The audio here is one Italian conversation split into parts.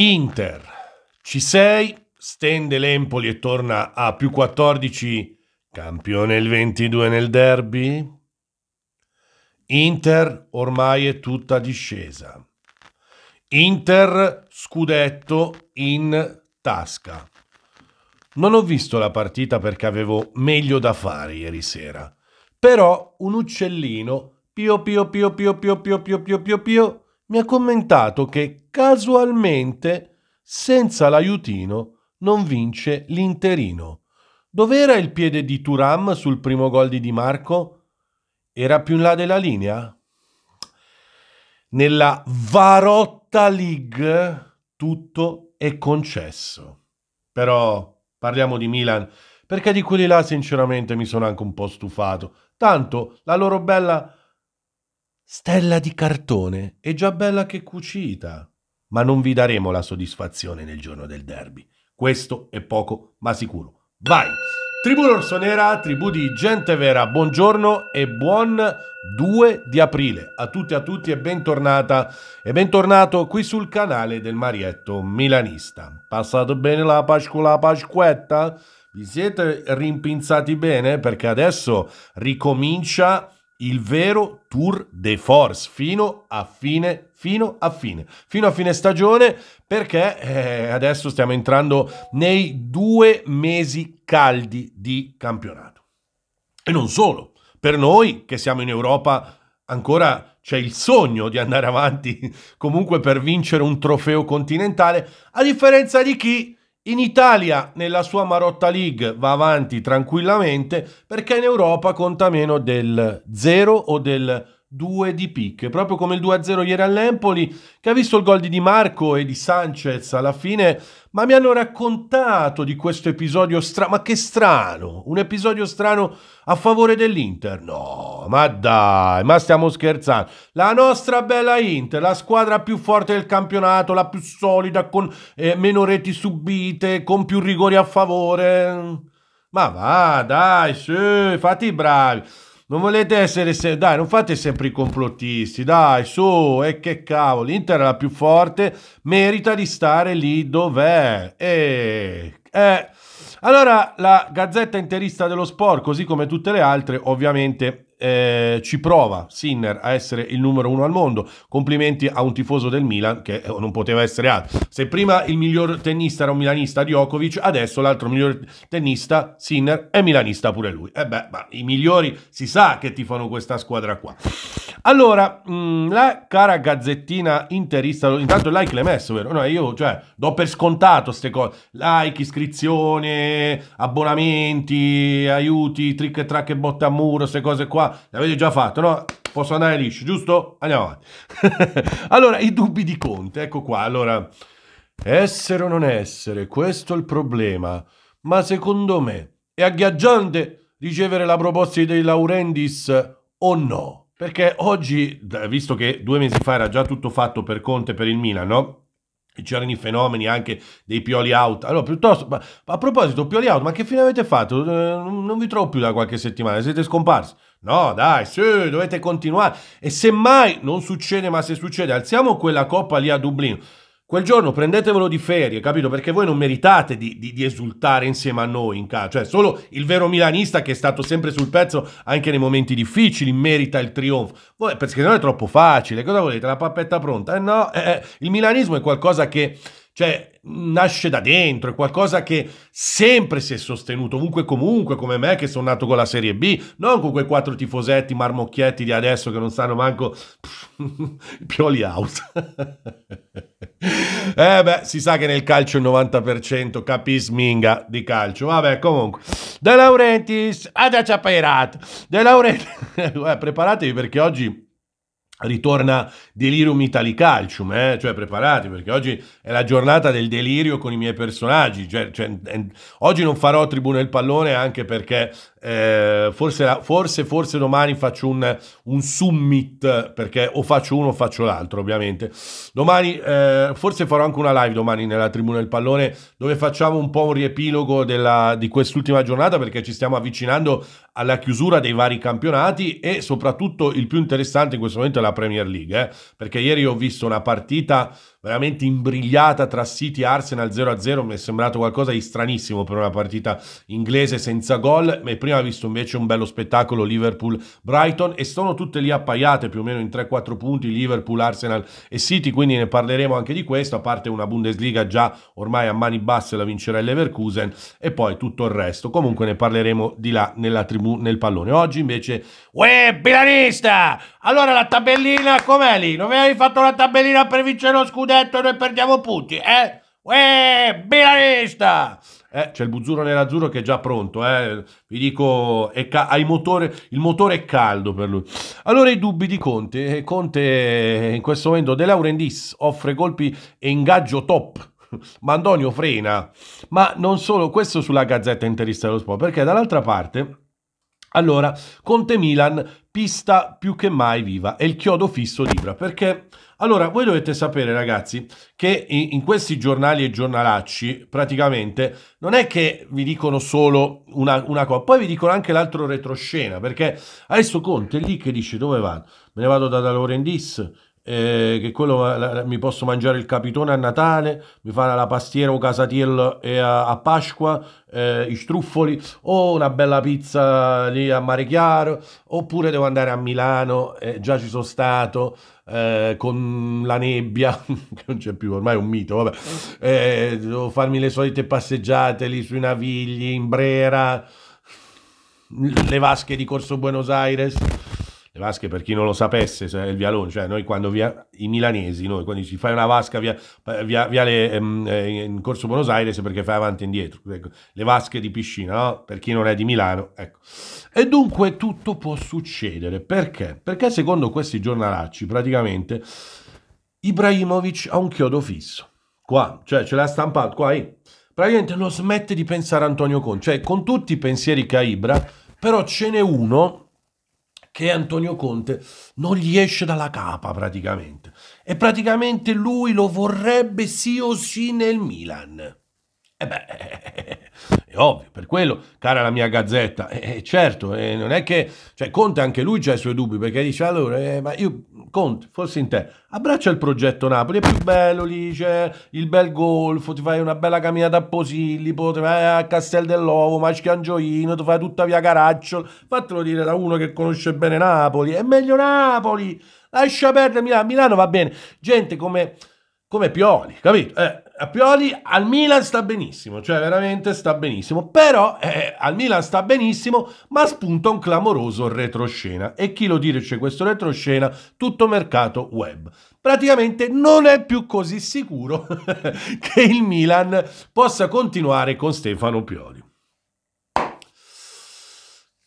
Inter. C6 stende l'Empoli e torna a più 14. Campione il 22 nel derby. Inter ormai è tutta discesa. Inter scudetto in tasca. Non ho visto la partita perché avevo meglio da fare ieri sera. Però un uccellino, pio pio pio pio pio pio pio pio pio pio, mi ha commentato che casualmente senza l'aiutino non vince l'interino. Dov'era il piede di Turam sul primo gol di Di Marco? Era più in là della linea? Nella Varotta League tutto è concesso. Però parliamo di Milan, perché di quelli là sinceramente mi sono anche un po' stufato. Tanto la loro bella Stella di cartone è già bella che cucita, ma non vi daremo la soddisfazione nel giorno del derby. Questo è poco ma sicuro. Vai! Tribù Rossonera, tribù di gente vera, buongiorno e buon 2 di aprile a tutti e a tutti e bentornata e bentornato qui sul canale del Marietto Milanista. Passato bene la Pasqua, la Pasquetta? Vi siete rimpinzati bene? Perché adesso ricomincia il vero tour de force fino a fine, fino a fine, fino a fine stagione perché eh, adesso stiamo entrando nei due mesi caldi di campionato. E non solo, per noi che siamo in Europa ancora c'è il sogno di andare avanti comunque per vincere un trofeo continentale, a differenza di chi in Italia, nella sua Marotta League, va avanti tranquillamente perché in Europa conta meno del 0 o del 2 di picche, proprio come il 2-0 ieri all'Empoli, che ha visto il gol di Di Marco e di Sanchez alla fine, ma mi hanno raccontato di questo episodio strano, ma che strano, un episodio strano a favore dell'Inter, no, ma dai, ma stiamo scherzando, la nostra bella Inter, la squadra più forte del campionato, la più solida, con eh, meno reti subite, con più rigori a favore, ma va, dai, sì, fate i bravi. Non volete essere... Se- dai, non fate sempre i complottisti, dai, su, e che cavolo. L'Inter è la più forte, merita di stare lì dov'è. E... Eh. Allora, la Gazzetta Interista dello Sport, così come tutte le altre, ovviamente eh, ci prova Sinner a essere il numero uno al mondo. Complimenti a un tifoso del Milan che eh, non poteva essere altro. Se prima il miglior tennista era un milanista Djokovic, adesso l'altro miglior tennista Sinner è milanista pure lui. E eh beh, ma i migliori si sa che tifano questa squadra qua. Allora, mh, mm, la cara gazzettina interista, intanto il like l'hai messo, vero? No, io cioè, do per scontato queste cose. Like, iscrizione, abbonamenti, aiuti, trick e track e botte a muro, queste cose qua l'avete già fatto, no? Posso andare liscio, giusto? Andiamo avanti. allora, i dubbi di Conte, ecco qua. Allora, essere o non essere, questo è il problema. Ma secondo me è agghiaggiante ricevere la proposta dei Laurendis o no? Perché oggi, visto che due mesi fa era già tutto fatto per Conte per il Milan, no? c'erano i fenomeni anche dei Pioli Out. Allora, piuttosto, ma, a proposito, Pioli Out, ma che fine avete fatto? Eh, non vi trovo più da qualche settimana, siete scomparsi. No, dai, sì, dovete continuare. E semmai non succede, ma se succede, alziamo quella coppa lì a Dublino. Quel giorno prendetevelo di ferie, capito? Perché voi non meritate di, di, di esultare insieme a noi in casa. Cioè, solo il vero milanista che è stato sempre sul pezzo anche nei momenti difficili merita il trionfo. Voi, perché no è troppo facile. Cosa volete? La pappetta pronta? Eh no, eh, eh il milanismo è qualcosa che cioè, nasce da dentro, è qualcosa che sempre si è sostenuto, ovunque comunque, come me che sono nato con la Serie B, non con quei quattro tifosetti marmocchietti di adesso che non sanno manco Pioli out. eh beh, si sa che nel calcio il 90% capisminga di calcio. Vabbè, comunque. De Laurentiis, Ada ah, Ciapairat. De Laurentiis, eh, preparatevi perché oggi Ritorna Delirium Italicalcium, eh? cioè preparati perché oggi è la giornata del delirio con i miei personaggi. Cioè, cioè, eh, oggi non farò Tribuna del Pallone anche perché eh, forse, forse, forse, domani faccio un, un, summit perché o faccio uno o faccio l'altro ovviamente. Domani eh, forse farò anche una live domani nella Tribuna del Pallone dove facciamo un po' un riepilogo della, di quest'ultima giornata perché ci stiamo avvicinando alla chiusura dei vari campionati e soprattutto il più interessante in questo momento è la Premier League, eh? perché ieri ho visto una partita veramente imbrigliata tra City e Arsenal 0-0, mi è sembrato qualcosa di stranissimo per una partita inglese senza gol, ma prima ho visto invece un bello spettacolo Liverpool-Brighton e sono tutte lì appaiate più o meno in 3-4 punti Liverpool, Arsenal e City, quindi ne parleremo anche di questo, a parte una Bundesliga già ormai a mani basse la vincerà il Leverkusen e poi tutto il resto, comunque ne parleremo di là nella tribù, nel pallone. Oggi invece, uè, bilanista! Allora la tabellina com'è lì? Non avevi fatto la tabellina per vincere lo scudetto? scudetto noi perdiamo punti, eh? Uè, eh, Milanista! Eh, c'è il buzzurro nell'azzurro che è già pronto, eh. vi dico, motore, il motore è caldo per lui. Allora i dubbi di Conte, eh, Conte eh, in questo momento De Laurentiis offre colpi e ingaggio top, Mandonio frena, ma non solo questo sulla Gazzetta Interista dello Sport, perché dall'altra parte allora, Conte Milan, pista più che mai viva, è il chiodo fisso di Ibra, perché allora voi dovete sapere ragazzi che in questi giornali e giornalacci praticamente non è che vi dicono solo una, una cosa, poi vi dicono anche l'altro retroscena, perché adesso Conte è lì che dice dove vado? Me ne vado da, da Laurendis, eh, che quello la, mi posso mangiare il capitone a Natale, mi fare la pastiera o casatiello eh, a, a, Pasqua, eh, i struffoli, o una bella pizza lì a Mare Chiaro, oppure devo andare a Milano, eh, già ci sono stato, eh, con la nebbia, che non c'è più, ormai è un mito, vabbè, eh, devo farmi le solite passeggiate lì sui navigli, in Brera, le vasche di Corso Buenos Aires le vasche, per chi non lo sapesse, è il vialone, cioè noi quando via, i milanesi, noi quando ci fai una vasca via, via, via le, ehm, eh, in Corso Buenos Aires perché fai avanti e indietro, ecco, le vasche di piscina, no? per chi non è di Milano, ecco. E dunque tutto può succedere, perché? Perché secondo questi giornalacci praticamente Ibrahimovic ha un chiodo fisso, qua, cioè ce l'ha stampato qua, eh. praticamente non smette di pensare a Antonio Conte, cioè con tutti i pensieri che ha Ibra, però ce n'è uno che Antonio Conte non gli esce dalla capa praticamente. E praticamente lui lo vorrebbe sì o sì nel Milan. E beh, è ovvio, per quello, cara la mia gazzetta, eh, certo, eh, non è che... Cioè, Conte anche lui ha i suoi dubbi, perché dice, allora, eh, ma io, Conte, forse in te, abbraccia il progetto Napoli, è più bello lì, c'è il bel golfo, ti fai una bella camminata a Posillipo, ti vai a Castel dell'Ovo, Maschiangioino, ti fai tutta via Caracciolo, fatelo dire da uno che conosce bene Napoli, è meglio Napoli, lascia perdere Milano, Milano va bene, gente come come Pioli, capito? Eh, a Pioli al Milan sta benissimo, cioè veramente sta benissimo, però eh, al Milan sta benissimo, ma spunta un clamoroso retroscena. E chi lo dice questo retroscena? Tutto mercato web. Praticamente non è più così sicuro che il Milan possa continuare con Stefano Pioli.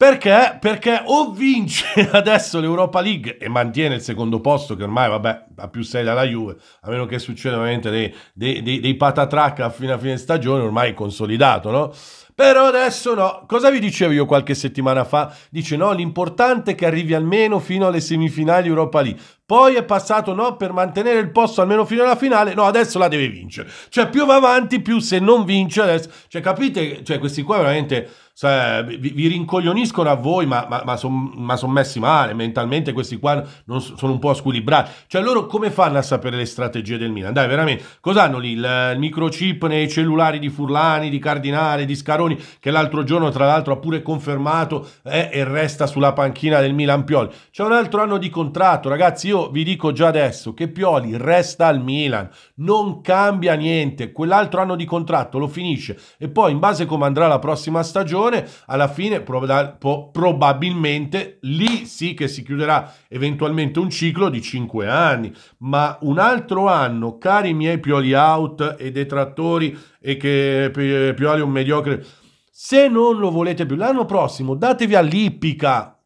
Perché? Perché o vince adesso l'Europa League e mantiene il secondo posto, che ormai, vabbè, ha più 6 dalla Juve, a meno che succeda ovviamente dei, dei, dei, dei patatrac a fine, a fine stagione, ormai è consolidato, no? Però adesso no. Cosa vi dicevo io qualche settimana fa? Dice no, l'importante è che arrivi almeno fino alle semifinali Europa League. Poi è passato no per mantenere il posto almeno fino alla finale. No, adesso la deve vincere. Cioè più va avanti, più se non vince adesso. Cioè capite? Cioè questi qua veramente cioè, vi, vi, rincoglioniscono a voi, ma, ma, ma sono son messi male mentalmente. Questi qua sono un po' squilibrati. Cioè, loro come fanno a sapere le strategie del Milan? Dai, veramente, cosa hanno lì? Il, il, microchip nei cellulari di Furlani, di Cardinale, di Scaroni, che l'altro giorno, tra l'altro, ha pure confermato eh, e resta sulla panchina del Milan Pioli. C'è un altro anno di contratto, ragazzi. Io vi dico già adesso che Pioli resta al Milan, non cambia niente. Quell'altro anno di contratto lo finisce e poi, in base a come andrà la prossima stagione stagione, alla fine probabilmente lì sì che si chiuderà eventualmente un ciclo di 5 anni, ma un altro anno, cari miei pioli out e detrattori e che Pioli è un mediocre, se non lo volete più l'anno prossimo datevi all'ippica,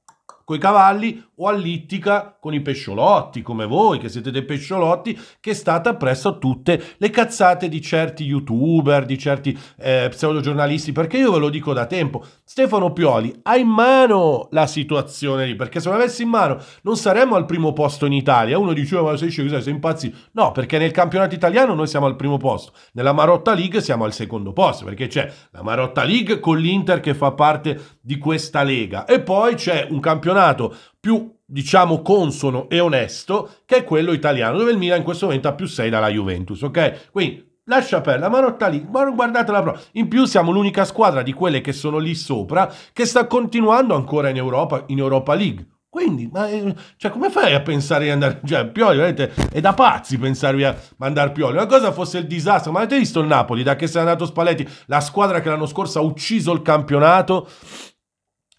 coi cavalli o all'ittica con i pesciolotti, come voi che siete dei pesciolotti, che state appresso a tutte le cazzate di certi youtuber, di certi eh, pseudogiornalisti, perché io ve lo dico da tempo, Stefano Pioli ha in mano la situazione lì, perché se l'avessi in mano non saremmo al primo posto in Italia, uno diceva oh, ma sei sceso, sei impazzito, no, perché nel campionato italiano noi siamo al primo posto, nella Marotta League siamo al secondo posto, perché c'è la Marotta League con l'Inter che fa parte di questa lega, e poi c'è un campionato campionato più, diciamo, consono e onesto, che è quello italiano, dove il Milan in questo momento ha più 6 dalla Juventus, ok? Quindi lascia per la marotta lì, ma guardate la prova. In più siamo l'unica squadra di quelle che sono lì sopra che sta continuando ancora in Europa, in Europa League. Quindi, ma, eh, cioè, come fai a pensare di andare... Cioè, Pioli, vedete, è da pazzi pensarvi a mandare Pioli. Una cosa fosse il disastro, ma avete visto il Napoli, da che è andato Spalletti, la squadra che l'anno scorso ha ucciso il campionato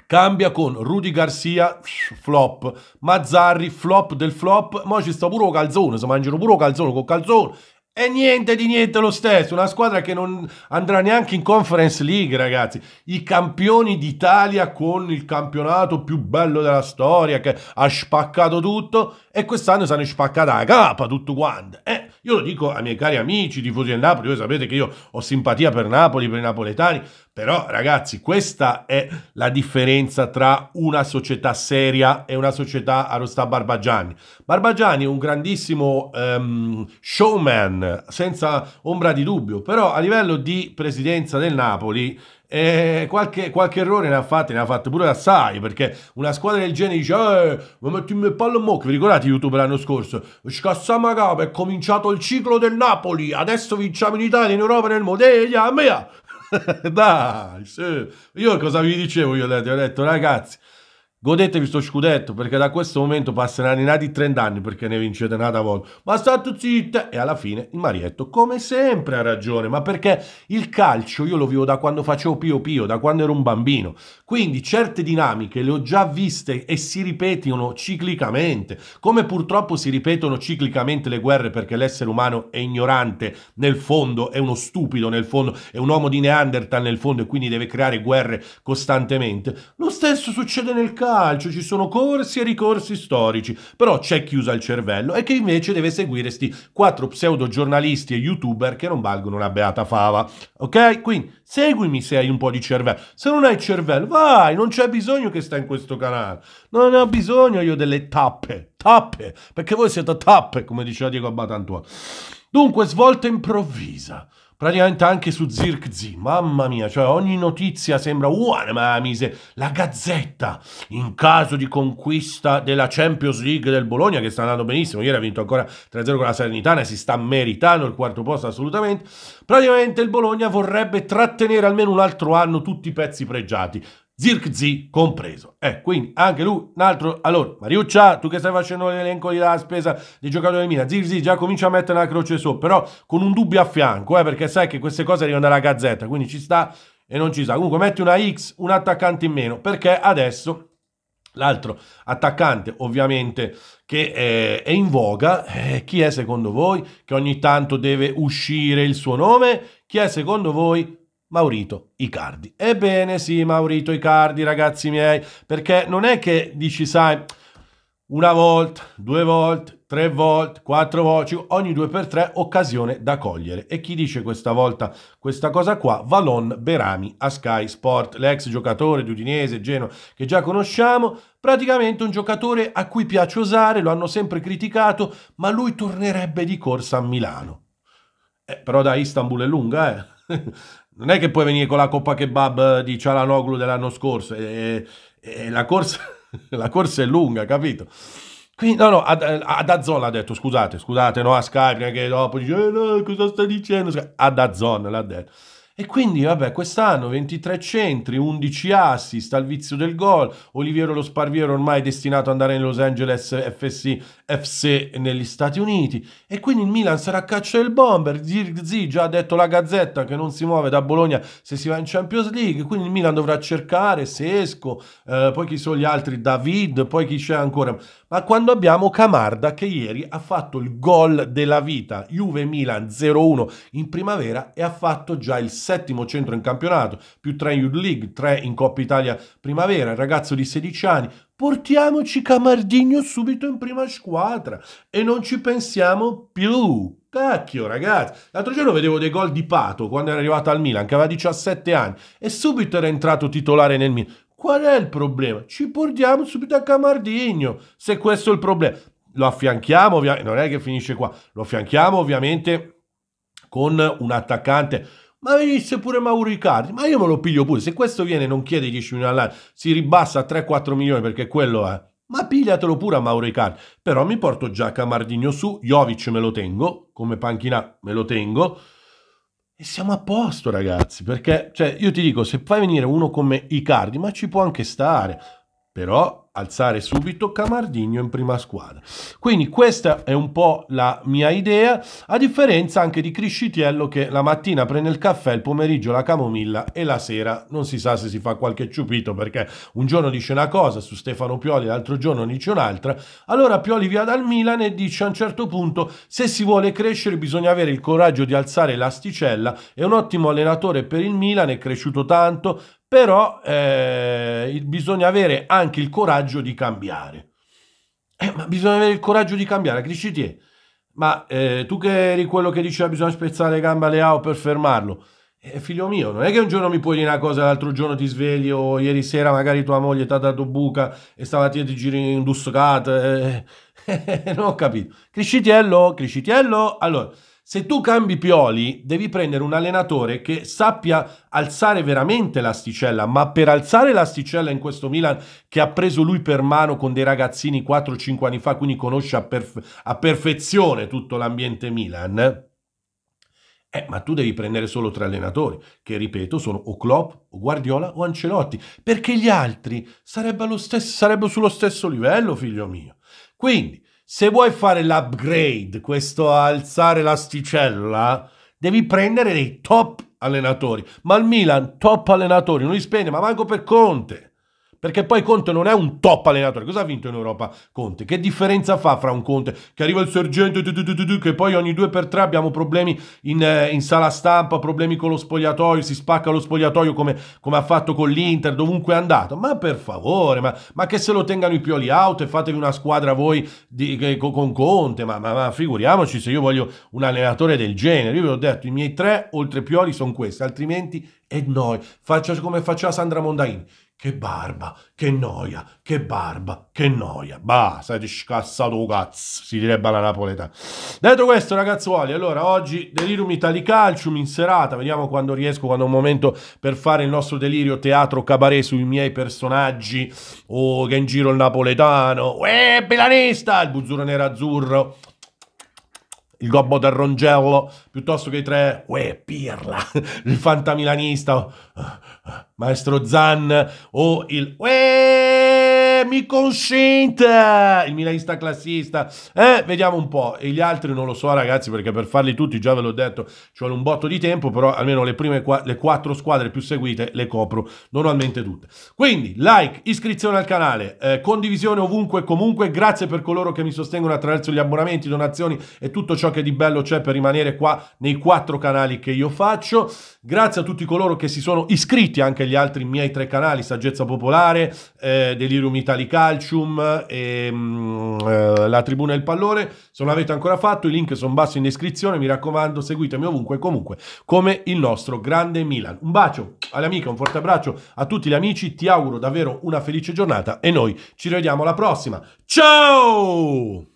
Cambia con Rudy Garcia, flop, Mazzarri, flop del flop, ma ci sta pure calzone, si mangiano pure calzone con calzone. E niente di niente lo stesso, una squadra che non andrà neanche in Conference League, ragazzi. I campioni d'Italia con il campionato più bello della storia, che ha spaccato tutto, e quest'anno si hanno spaccata la capa tutto quanto. Eh, io lo dico ai miei cari amici, tifosi del Napoli, voi sapete che io ho simpatia per Napoli, per i napoletani, però ragazzi, questa è la differenza tra una società seria e una società a Rostà Barbagianni. Barbagianni è un grandissimo um, showman, senza ombra di dubbio, però a livello di presidenza del Napoli e eh, qualche, qualche, errore ne ha fatto, ne ha fatto pure assai, perché una squadra del genere dice, eh, ma mettiamo il pallo mocco, vi ricordate YouTube l'anno scorso? Scassama capo, è cominciato il ciclo del Napoli, adesso vinciamo in Italia, in Europa, nel mondo, e mia! Dai, sì. io cosa vi dicevo? Io ho detto, ho detto ragazzi, Godetevi sto scudetto perché da questo momento passeranno in nati 30 anni perché ne vincete un'altra volta. Ma state zitte! E alla fine il Marietto, come sempre, ha ragione. Ma perché il calcio io lo vivo da quando facevo Pio Pio, da quando ero un bambino. Quindi certe dinamiche le ho già viste e si ripetono ciclicamente. Come purtroppo si ripetono ciclicamente le guerre perché l'essere umano è ignorante nel fondo, è uno stupido nel fondo, è un uomo di Neanderthal nel fondo e quindi deve creare guerre costantemente. Lo stesso succede nel calcio calcio, ci sono corsi e ricorsi storici, però c'è chiusa il cervello e che invece deve seguire sti quattro pseudo giornalisti e youtuber che non valgono una beata fava. Ok? Quindi seguimi se hai un po' di cervello. Se non hai cervello, vai, non c'è bisogno che stai in questo canale. Non ho bisogno io delle tappe, tappe, perché voi siete tappe, come diceva Diego Abbatantua. Dunque, svolta improvvisa praticamente anche su Zirkzi, mamma mia, cioè ogni notizia sembra uguale, uh, ma mise la Gazzetta, in caso di conquista della Champions League del Bologna, che sta andando benissimo, ieri ha vinto ancora 3-0 con la Salernitana, e si sta meritando il quarto posto assolutamente, praticamente il Bologna vorrebbe trattenere almeno un altro anno tutti i pezzi pregiati, Zirkzi compreso. Eh, quindi anche lui un altro. Allora, Mariuccia, tu che stai facendo l'elenco della spesa dei giocatori del Milan, Zirkzi già comincia a mettere una croce sopra, però con un dubbio a fianco, eh, perché sai che queste cose arrivano dalla gazzetta, quindi ci sta e non ci sta. Comunque metti una X, un attaccante in meno, perché adesso l'altro attaccante ovviamente che è, eh, è in voga, eh, chi è secondo voi che ogni tanto deve uscire il suo nome? Chi è secondo voi Maurito Icardi. Ebbene sì, Maurito Icardi, ragazzi miei, perché non è che dici, sai, una volta, due volte, tre volte, quattro volte, cioè, ogni due per tre occasione da cogliere. E chi dice questa volta questa cosa qua? Valon Berami a Sky Sport, l'ex giocatore di Udinese, Geno, che già conosciamo, praticamente un giocatore a cui piace osare, lo hanno sempre criticato, ma lui tornerebbe di corsa a Milano. Eh, però da Istanbul è lunga, eh non è che puoi venire con la Coppa Kebab di Cialanoglu dell'anno scorso, e, e la, corsa, la, corsa, è lunga, capito? Quindi, no, no, ad, ad Azzon l'ha detto, scusate, scusate, no, a Skype, che dopo dice, eh, no, cosa sta dicendo? Ad Azzon l'ha detto. E quindi, vabbè, quest'anno 23 centri, 11 assist al vizio del gol. Oliviero Lo Sparviero ormai destinato ad andare in Los Angeles FC, FC negli Stati Uniti. E quindi il Milan sarà a caccia del bomber. Zirzi già ha detto la Gazzetta che non si muove da Bologna se si va in Champions League. Quindi il Milan dovrà cercare Sesco, eh, poi chi sono gli altri, David, poi chi c'è ancora. Ma quando abbiamo Camarda che ieri ha fatto il gol della vita, Juve-Milan 0-1 in primavera e ha fatto già il settimo centro in campionato, più tre in Youth League, tre in Coppa Italia Primavera, il ragazzo di 16 anni, portiamoci Camardigno subito in prima squadra e non ci pensiamo più. Cacchio, ragazzi. L'altro giorno vedevo dei gol di Pato quando era arrivato al Milan, che aveva 17 anni, e subito era entrato titolare nel Milan. Qual è il problema? Ci portiamo subito a Camardigno, se questo è il problema. Lo affianchiamo, ovviamente, non è che finisce qua, lo affianchiamo ovviamente con un attaccante ma venisse pure Mauro Icardi, ma io me lo piglio pure, se questo viene non chiede 10 milioni all'anno, si ribassa a 3-4 milioni perché quello è, ma pigliatelo pure a Mauro Icardi, però mi porto già Camardigno su, Jovic me lo tengo, come panchina me lo tengo, e siamo a posto ragazzi, perché cioè, io ti dico, se fai venire uno come Icardi, ma ci può anche stare, però alzare subito Camardino in prima squadra. Quindi questa è un po' la mia idea, a differenza anche di Criscitiello che la mattina prende il caffè, il pomeriggio la camomilla e la sera non si sa se si fa qualche ciupito perché un giorno dice una cosa su Stefano Pioli, l'altro giorno dice un'altra. Allora Pioli via dal Milan e dice a un certo punto se si vuole crescere bisogna avere il coraggio di alzare l'asticella, è un ottimo allenatore per il Milan, è cresciuto tanto, però eh, bisogna avere anche il coraggio di cambiare. Eh, ma bisogna avere il coraggio di cambiare, Criscitie. Ma eh, tu che eri quello che diceva bisogna spezzare le gambe a Leao per fermarlo. Eh, figlio mio, non è che un giorno mi puoi dire una cosa, l'altro giorno ti svegli o ieri sera magari tua moglie ti ha dato buca e stamattina ti giri in duscata. Eh, eh, non ho capito. Criscitiello, Criscitiello, allora... Se tu cambi Pioli, devi prendere un allenatore che sappia alzare veramente l'asticella, ma per alzare l'asticella in questo Milan che ha preso lui per mano con dei ragazzini 4-5 anni fa, quindi conosce a, perfe a perfezione tutto l'ambiente Milan. Eh, ma tu devi prendere solo tre allenatori, che ripeto sono o Klopp, o Guardiola o Ancelotti, perché gli altri sarebbero, stesso, sarebbero sullo stesso livello, figlio mio. Quindi, se vuoi fare l'upgrade, questo alzare l'asticella, devi prendere dei top allenatori. Ma il Milan, top allenatori, non li spende, ma manco per Conte. Perché poi Conte non è un top allenatore. Cosa ha vinto in Europa Conte? Che differenza fa fra un Conte che arriva il sergente, tu, che poi ogni due per tre abbiamo problemi in, eh, in, sala stampa, problemi con lo spogliatoio, si spacca lo spogliatoio come, come ha fatto con l'Inter, dovunque è andato. Ma per favore, ma, ma, che se lo tengano i pioli out e fatevi una squadra voi di, che, con Conte. Ma, ma, ma, figuriamoci se io voglio un allenatore del genere. Io vi ho detto, i miei tre oltre pioli sono questi, altrimenti e noi. Faccia come faceva Sandra Mondaini che barba, che noia, che barba, che noia. Bah, siete scassato cazzo, si direbbe alla napoletana. Detto questo, ragazzuoli, allora oggi delirium italicalcium in serata. Vediamo quando riesco, quando è un momento per fare il nostro delirio teatro cabaret sui miei personaggi. Oh, che in giro il napoletano. Uè, bilanista, il buzzurro nero azzurro il gobbo del Rongello, piuttosto che i tre, uè, Pirla, il fantamilanista, ah, ah, ah, Maestro Zan o il uè mi consente! Il milanista classista. Eh, vediamo un po'. E gli altri non lo so, ragazzi, perché per farli tutti, già ve l'ho detto, ci vuole un botto di tempo, però almeno le prime qua, le quattro squadre più seguite le copro normalmente tutte. Quindi, like, iscrizione al canale, eh, condivisione ovunque e comunque. Grazie per coloro che mi sostengono attraverso gli abbonamenti, donazioni e tutto ciò che di bello c'è per rimanere qua nei quattro canali che io faccio. Grazie a tutti coloro che si sono iscritti anche agli altri miei tre canali, Saggezza Popolare, eh, Delirium Italia Italy Calcium e ehm, eh, la Tribuna del Pallone. Se non l'avete ancora fatto, i link sono bassi in descrizione. Mi raccomando, seguitemi ovunque e comunque come il nostro grande Milan. Un bacio alle amiche, un forte abbraccio a tutti gli amici. Ti auguro davvero una felice giornata e noi ci rivediamo alla prossima. Ciao!